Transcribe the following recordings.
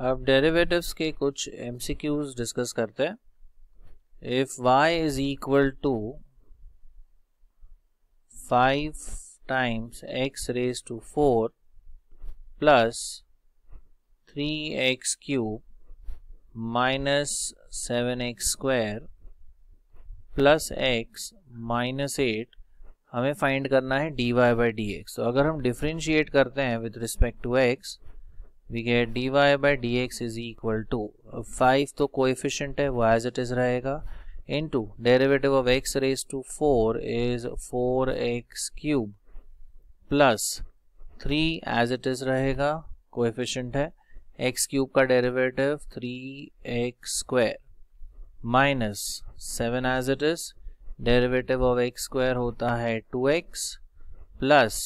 अब डेरिवेटिव्स के कुछ एम डिस्कस करते हैं if y is equal to five times x raise to four plus three x cube minus seven x square plus x minus eight हमें find करना है d y by d x तो अगर हम differentiate करते हैं with respect to x we get d y by d x is equal to five तो coefficient है वाई एज इट इज रहेगा into derivative of x raise to four is four x cube plus three as it is रहेगा coefficient है x cube का derivative three x square minus seven as it is derivative of x square होता है two x plus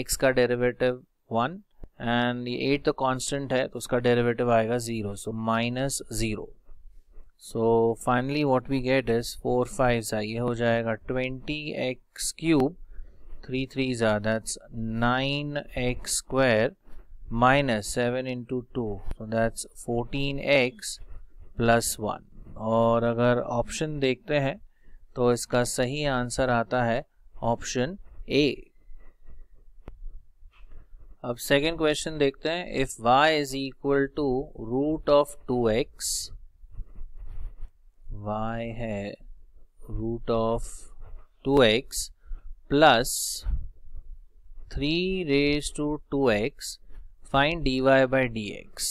x का derivative one and ये eight तो constant है तो उसका डेरिवेटिव आएगा zero so minus zero so finally what we get is four five सा ये हो जाएगा twenty x cube three three ज़ा that's nine x square minus seven into two so that's fourteen x plus one और अगर option देखते हैं तो इसका सही आंसर आता है ऑप्शन ए अब सेकेंड क्वेश्चन देखते हैं if y is equal to root of two x y है root of two x plus three raise to two x find d y by d x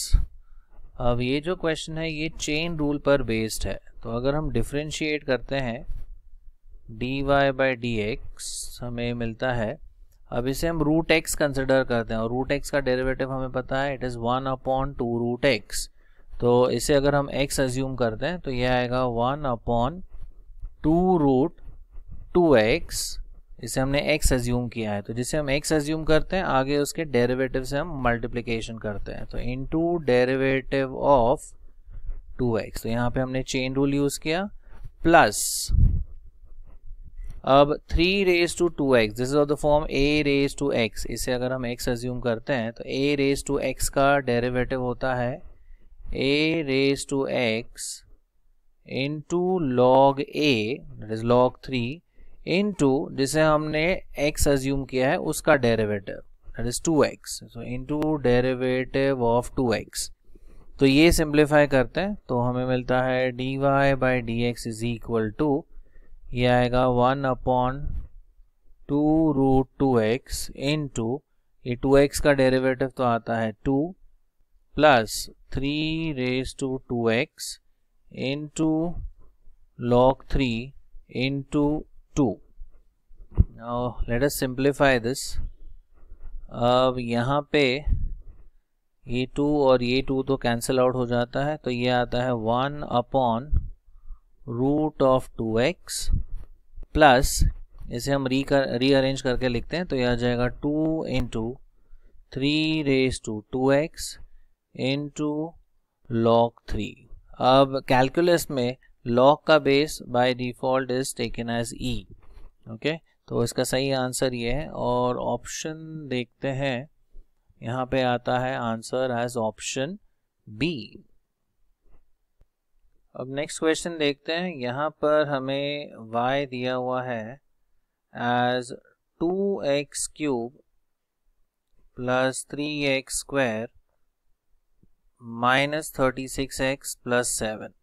अब ये जो question है ये chain rule पर based है तो अगर हम डिफ्रेंशिएट करते हैं d y by d x हमें मिलता है अब इसे हम रूट एक्स कंसिडर करते हैं और रूट एक्स का डेरिवेटिव हमें पता है it is one upon two root x तो इसे अगर हम एक्स एज्यूम करते हैं तो यह आएगा one upon two root two x इसे हमने एक्स एज्यूम किया है तो जिसे हम एक्स एज्यूम करते हैं आगे उसके डेरिवेटिव से हम मल्टीप्लीकेशन करते हैं तो into derivative of two x तो यहाँ पे हमने चेन रूल यूज़ किया प्लस अब three raise to two x this is of the form a raise to x इसे अगर हम एक्स एज्यूम करते हैं तो ए रेज टू एक्स का डेरिवेटिव होता है a raise to x into log a is log three into जिसे हमने एक्स एज्यूम किया है उसका derivative that is two x so into derivative of two x तो ये सिंप्लीफाई करते हैं तो हमें मिलता है d y by d x is equal to ये आएगा one upon two root two x into ये टू एक्स का डेरिवेटिव तो आता है two plus three raise to two x into log three into two let's simplify this अब यहाँ पे ये टू और ये टू तो कैंसिल आउट हो जाता है तो ये आता है one upon root of two x plus इसे हम री कर रीअरेंज करके लिखते हैं तो यह आ जाएगा two into three raise to two x into log three अब कैलकुलस में लॉक का base by default is taken as e okay तो इसका सही आंसर ये है और ऑप्शन देखते हैं यहाँ पे आता है आंसर एज ऑप्शन बी अब नेक्स्ट क्वेश्चन देखते हैं यहाँ पर हमें y दिया हुआ है as two x cube plus three x square minus thirty six x plus seven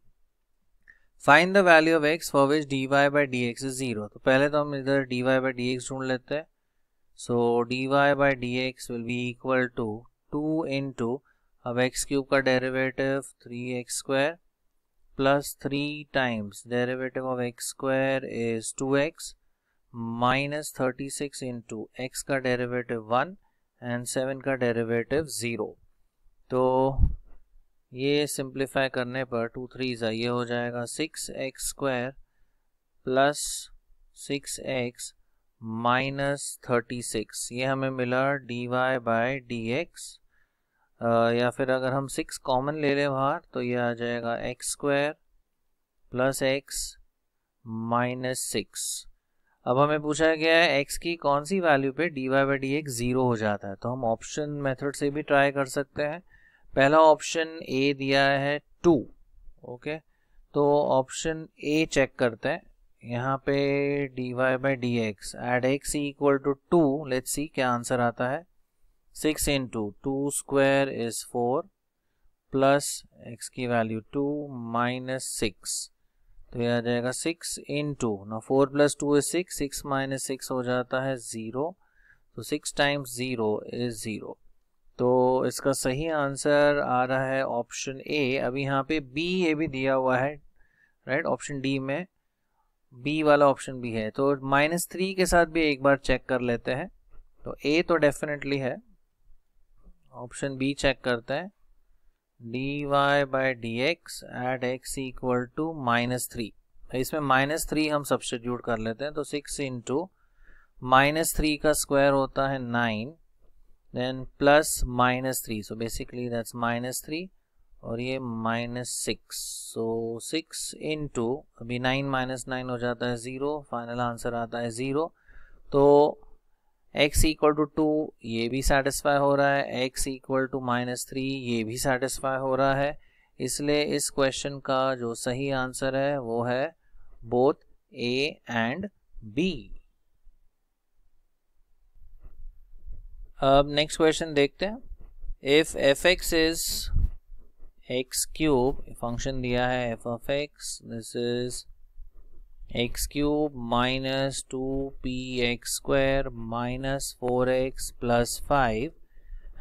find the value of x for which d y by d x is zero तो पहले तो हम इधर d y by d x ढूंढ लेते हैं so d y by d x will be equal to two into अब x cube का derivative three x square plus 3 times derivative of x square is 2x minus 36 into x का derivative 1 and 7 का derivative 0 तो ये simplify करने पर 2 three ये हो जाएगा 6x x square plus six x minus thirty six ये हमें मिला dy बाय डी एक्स या फिर अगर हम सिक्स कॉमन ले लें बाहर तो ये आ जाएगा x square plus x minus six अब हमें पूछा गया है एक्स की कौन सी वैल्यू पे d y by d x zero हो जाता है तो हम ऑप्शन मेथड से भी ट्राई कर सकते हैं पहला ऑप्शन ए दिया है टू ओके तो ऑप्शन ए चेक करते हैं यहाँ पे d y by d x at x equal to two let's see क्या आंसर आता है six into two square is four plus x की वैल्यू टू माइनस सिक्स तो यह आ जाएगा सिक्स इन टू ना four plus two is six six minus six हो जाता है ज़ीरो तो six times zero is zero तो इसका सही आंसर आ रहा है ऑप्शन ए अभी यहाँ पे बी ये भी दिया हुआ है राइट ऑप्शन डी में बी वाला ऑप्शन भी है तो माइनस थ्री के साथ भी एक बार चेक कर लेते हैं तो ए तो डेफिनेटली है ऑप्शन बी चेक करते हैं d y by d x at x equal to minus three इसमें माइनस थ्री हम सब्सटीट्यूट कर लेते हैं तो सिक्स इंटू माइनस थ्री का स्क्वायर होता है nine then plus minus three so basically that's minus three और ये minus six so six into अभी नाइन माइनस नाइन हो जाता है ज़ीरो फाइनल आंसर आता है ज़ीरो तो एक्स इक्वल टू टू ये भी सेटिस्फाई हो रहा है x equal to minus three ये भी सेटिस्फाई हो रहा है इसलिए इस क्वेश्चन का जो सही आंसर है वो है बोथ ए एंड बी अब नेक्स्ट क्वेश्चन देखते हैं if f x is x cube function दिया है f of x this is x cube minus two p x square minus four x plus five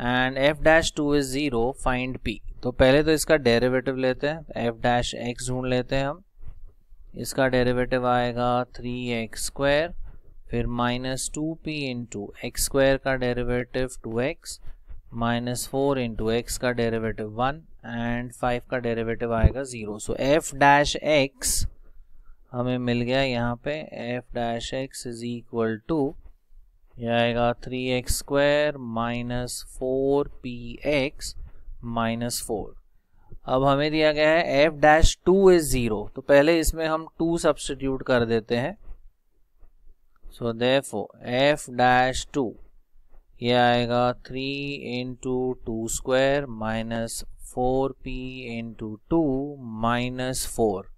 and f dash two is zero find p तो पहले तो इसका derivative लेते हैं F dash x ढूंढ लेते हैं हम इसका डेरिवेटिव आएगा थ्री एक्स स्क्वायर फिर minus two p into x square का derivative two x minus four into x का डेरिवेटिव वन एंड फाइव का डेरिवेटिव आएगा zero so f dash x हमें मिल गया यहाँ पे f dash x is equal to यह आएगा three x square minus four p x minus four अब हमें दिया गया है f dash two is zero तो पहले इसमें हम टू सब्सटीट्यूट कर देते हैं सो देफो एफ डैश टू यह आएगा three into two square minus four p into two minus four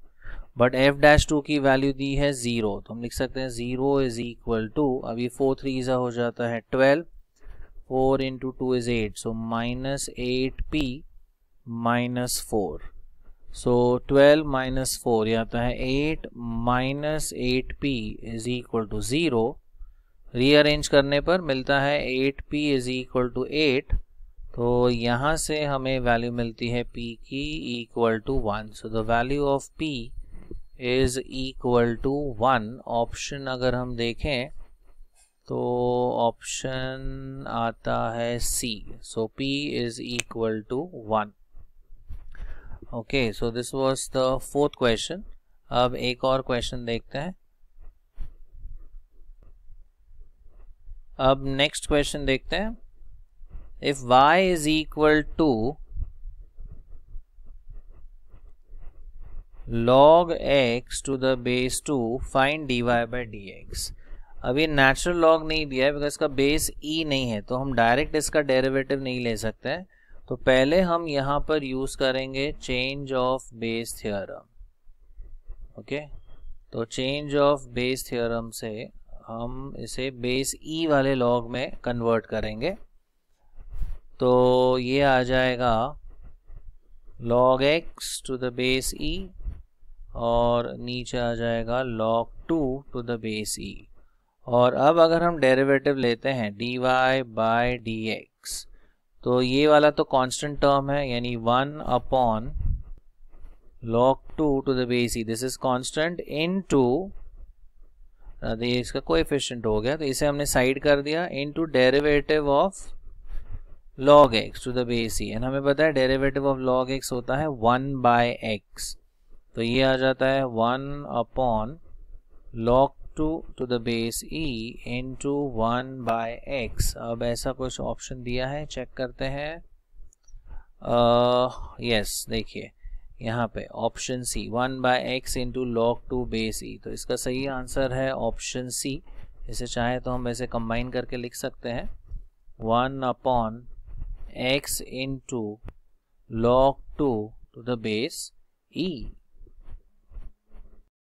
but f dash two की वैल्यू दी है ज़ीरो तो हम लिख सकते हैं ज़ीरो इज़ इक्वल टू अभी फोर थ्री जो हो जाता है twelve four into two is eight so minus eight p minus four so twelve minus four या आता है eight minus eight p is equal to zero rearrange करने पर मिलता है eight p is equal to eight तो यहाँ से हमें वैल्यू मिलती है पी की equal to one so the value of p is equal to one option अगर हम देखें तो ऑप्शन आता है C so p is equal to one okay so this was the fourth question अब एक और क्वेश्चन देखते हैं अब नेक्स्ट क्वेश्चन देखते हैं if y is equal to log x to the base two find dy by d अब ये नेचुरल लॉग नहीं दिया है बिकॉज इसका बेस e नहीं है तो हम डायरेक्ट इसका डेरिवेटिव नहीं ले सकते हैं तो पहले हम यहाँ पर यूज़ करेंगे change of base theorem okay तो चेंज ऑफ बेस थियोरम से हम इसे बेस ई e वाले लॉग में कन्वर्ट करेंगे तो ये आ जाएगा log x to the base e और नीचे आ जाएगा log two to the base e और अब अगर हम डेरिवेटिव लेते हैं dy वाई बाई डी तो ये वाला तो कांस्टेंट टर्म है यानी one upon log 2 to the base e this is constant into इसका कोएफिशिएंट हो गया तो इसे हमने साइड कर दिया to derivative of log x to the base e and हमें पता है डेरिवेटिव ऑफ log x होता है 1 बाय एक्स तो ये आ जाता है one upon log two to the base e into one by x अब ऐसा कुछ ऑप्शन दिया है चेक करते हैं यस uh, देखिए यहाँ पे option C one by x into log two base e तो इसका सही आंसर है ऑप्शन सी इसे चाहे तो हम ऐसे कंबाइन करके लिख सकते हैं one upon x into log two to the base E